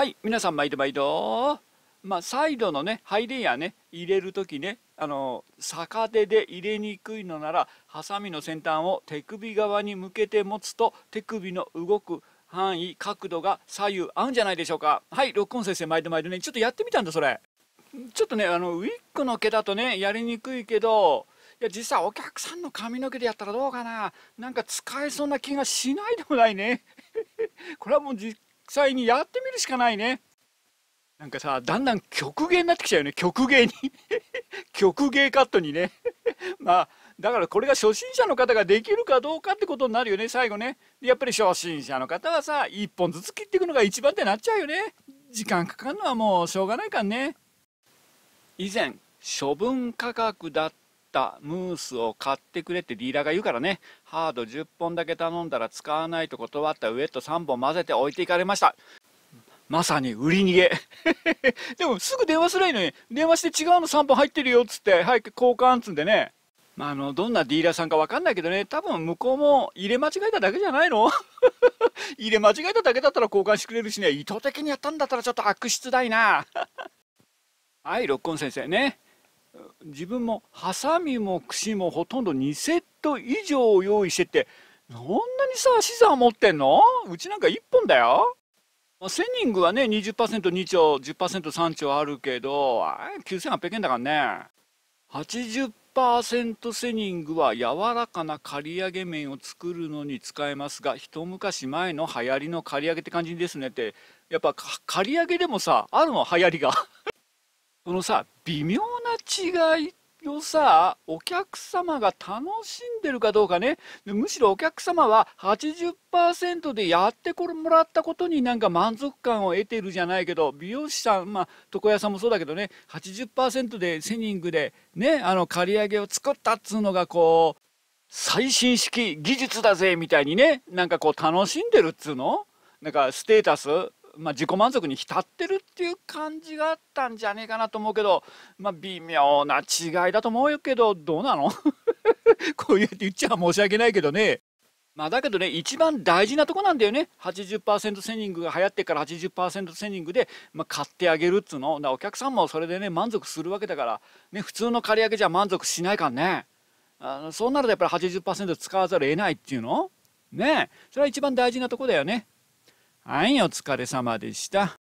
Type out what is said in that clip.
はい、皆さん毎度毎度。まあ、サイドのね、ハイレイヤーね、入れる時ね、あの逆手で入れにくいのなら、ハサミの先端を手首側に向けて持つと、手首の動く範囲、角度が左右合うんじゃないでしょうか。はい、録音先生、毎度毎度ね、ちょっとやってみたんだ、それ。ちょっとね、あのウィッグの毛だとね、やりにくいけど、いや実際お客さんの髪の毛でやったらどうかななんか使えそうな気がしないでもないね これはもう実際にやってみるしかないねなんかさだんだん曲芸になってきちゃうよね曲芸に曲芸 カットにね まあだからこれが初心者の方ができるかどうかってことになるよね最後ねやっぱり初心者の方はさ1本ずつ切っていくのが一番ってなっちゃうよね時間かかるのはもうしょうがないからね以前処分価格だっったムースを買ってくれってディーラーが言うからねハード10本だけ頼んだら使わないと断ったウエット3本混ぜて置いていかれましたまさに売り逃げ でもすぐ電話すりゃいいのに電話して違うの3本入ってるよっつって早く交換っつんでねまあ、あのどんなディーラーさんか分かんないけどね多分向こうも入れ間違えただけじゃないの 入れ間違えただけだったら交換してくれるしね意図的にやったんだったらちょっと悪質だいなはい六根先生ね自分もハサミも串もほとんど2セット以上用意しててそんなにさ資産持ってんのうちなんか1本だよ。まセニングはね 20%2 兆 10%3 兆あるけど9800円だからね80%セニングは柔らかな刈り上げ面を作るのに使えますが一昔前の流行りの刈り上げって感じですねってやっぱ刈り上げでもさあるの流行りがこ のさ微妙違いをさお客様が楽しんでるかどうかねむしろお客様は80%でやってこれもらったことになんか満足感を得てるじゃないけど美容師さんまあ床屋さんもそうだけどね80%でセニングでねあの刈り上げを作ったっつうのがこう最新式技術だぜみたいにねなんかこう楽しんでるっつうのなんかステータスまあ、自己満足に浸ってるっていう感じがあったんじゃねえかなと思うけど、まあ、微妙な違いだと思うけどどうなの こうやって言っちゃ申し訳ないけどね。まあ、だけどね一番大事なとこなんだよね80%セニングが流行ってから80%セニングで、まあ、買ってあげるっつうのお客さんもそれでね満足するわけだから、ね、普通の借り上げじゃ満足しないからねあそうなるとやっぱり80%使わざるを得ないっていうのねそれは一番大事なとこだよね。はい、お疲れ様でした。